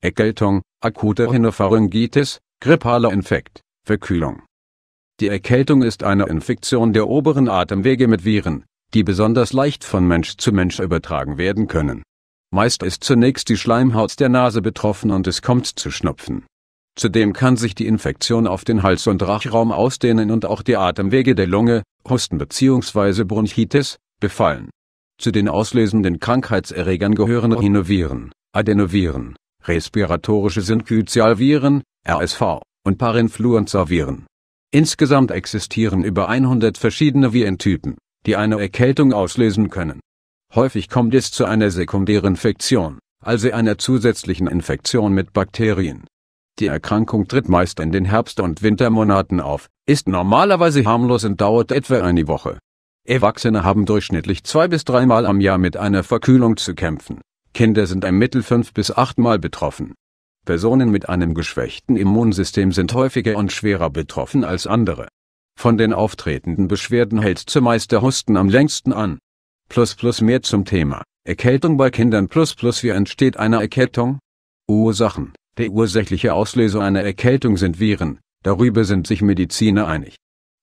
Erkältung, akute Rhinopharyngitis, grippaler Infekt, Verkühlung. Die Erkältung ist eine Infektion der oberen Atemwege mit Viren, die besonders leicht von Mensch zu Mensch übertragen werden können. Meist ist zunächst die Schleimhaut der Nase betroffen und es kommt zu Schnupfen. Zudem kann sich die Infektion auf den Hals- und Rachraum ausdehnen und auch die Atemwege der Lunge, Husten bzw. Bronchitis, befallen. Zu den auslösenden Krankheitserregern gehören Rhinoviren, Adenoviren, respiratorische Syncytialviren, RSV, und Parinfluenzaviren. Insgesamt existieren über 100 verschiedene Virentypen, die eine Erkältung auslösen können. Häufig kommt es zu einer Sekundärinfektion, also einer zusätzlichen Infektion mit Bakterien. Die Erkrankung tritt meist in den Herbst- und Wintermonaten auf, ist normalerweise harmlos und dauert etwa eine Woche. Erwachsene haben durchschnittlich zwei bis dreimal am Jahr mit einer Verkühlung zu kämpfen. Kinder sind im Mittel fünf bis achtmal betroffen. Personen mit einem geschwächten Immunsystem sind häufiger und schwerer betroffen als andere. Von den auftretenden Beschwerden hält zumeist der Husten am längsten an. Plus plus mehr zum Thema Erkältung bei Kindern plus plus wie entsteht eine Erkältung? Ursachen Der ursächliche Auslöser einer Erkältung sind Viren, darüber sind sich Mediziner einig.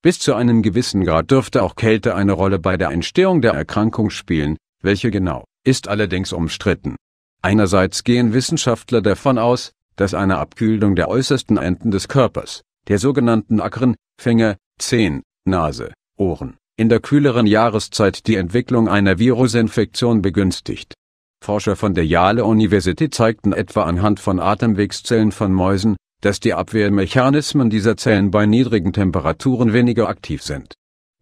Bis zu einem gewissen Grad dürfte auch Kälte eine Rolle bei der Entstehung der Erkrankung spielen, welche genau ist allerdings umstritten. Einerseits gehen Wissenschaftler davon aus, dass eine Abkühlung der äußersten Enden des Körpers, der sogenannten Akren, Finger, Zehen, Nase, Ohren, in der kühleren Jahreszeit die Entwicklung einer Virusinfektion begünstigt. Forscher von der Yale-Universität zeigten etwa anhand von Atemwegszellen von Mäusen, dass die Abwehrmechanismen dieser Zellen bei niedrigen Temperaturen weniger aktiv sind.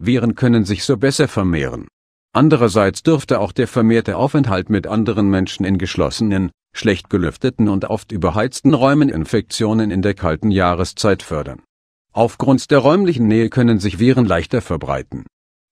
Viren können sich so besser vermehren. Andererseits dürfte auch der vermehrte Aufenthalt mit anderen Menschen in geschlossenen, schlecht gelüfteten und oft überheizten Räumen Infektionen in der kalten Jahreszeit fördern. Aufgrund der räumlichen Nähe können sich Viren leichter verbreiten.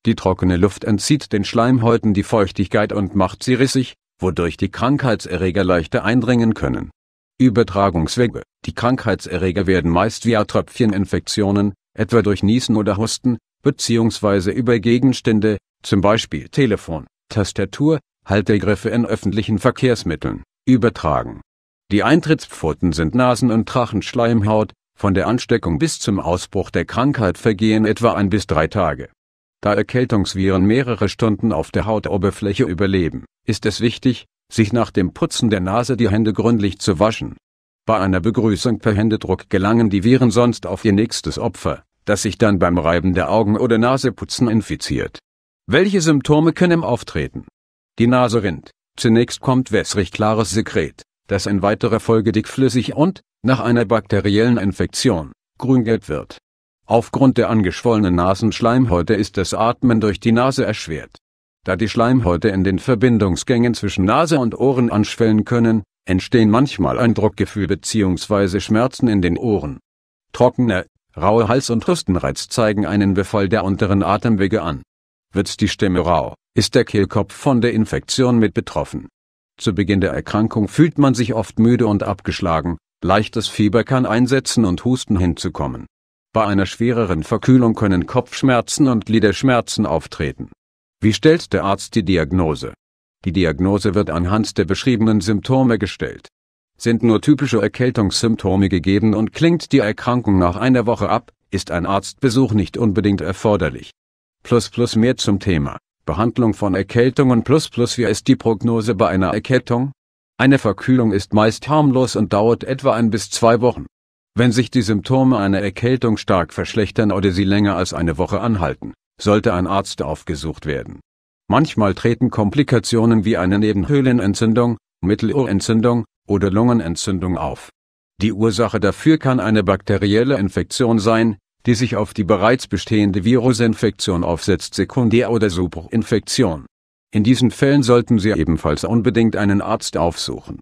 Die trockene Luft entzieht den Schleimhäuten die Feuchtigkeit und macht sie rissig, wodurch die Krankheitserreger leichter eindringen können. Übertragungswege Die Krankheitserreger werden meist via Tröpfcheninfektionen, etwa durch Niesen oder Husten, bzw. über Gegenstände, zum Beispiel Telefon, Tastatur, Haltergriffe in öffentlichen Verkehrsmitteln, übertragen. Die Eintrittspfoten sind Nasen- und Drachenschleimhaut, von der Ansteckung bis zum Ausbruch der Krankheit vergehen etwa ein bis drei Tage. Da Erkältungsviren mehrere Stunden auf der Hautoberfläche überleben, ist es wichtig, sich nach dem Putzen der Nase die Hände gründlich zu waschen. Bei einer Begrüßung per Händedruck gelangen die Viren sonst auf ihr nächstes Opfer das sich dann beim Reiben der Augen oder Naseputzen infiziert. Welche Symptome können auftreten? Die Nase rinnt. Zunächst kommt wässrig klares Sekret, das in weiterer Folge dickflüssig und, nach einer bakteriellen Infektion, grüngelb wird. Aufgrund der angeschwollenen Nasenschleimhäute ist das Atmen durch die Nase erschwert. Da die Schleimhäute in den Verbindungsgängen zwischen Nase und Ohren anschwellen können, entstehen manchmal ein Druckgefühl bzw. Schmerzen in den Ohren. Trockener, Rauer Hals- und Hüftenreiz zeigen einen Befall der unteren Atemwege an. Wird die Stimme rau, ist der Kehlkopf von der Infektion mit betroffen. Zu Beginn der Erkrankung fühlt man sich oft müde und abgeschlagen, leichtes Fieber kann einsetzen und Husten hinzukommen. Bei einer schwereren Verkühlung können Kopfschmerzen und Gliederschmerzen auftreten. Wie stellt der Arzt die Diagnose? Die Diagnose wird anhand der beschriebenen Symptome gestellt sind nur typische Erkältungssymptome gegeben und klingt die Erkrankung nach einer Woche ab, ist ein Arztbesuch nicht unbedingt erforderlich. Plus plus mehr zum Thema Behandlung von Erkältungen plus plus wie ist die Prognose bei einer Erkältung? Eine Verkühlung ist meist harmlos und dauert etwa ein bis zwei Wochen. Wenn sich die Symptome einer Erkältung stark verschlechtern oder sie länger als eine Woche anhalten, sollte ein Arzt aufgesucht werden. Manchmal treten Komplikationen wie eine Nebenhöhlenentzündung, Mittelohrentzündung, oder Lungenentzündung auf. Die Ursache dafür kann eine bakterielle Infektion sein, die sich auf die bereits bestehende Virusinfektion aufsetzt Sekundär- oder Subinfektion. In diesen Fällen sollten Sie ebenfalls unbedingt einen Arzt aufsuchen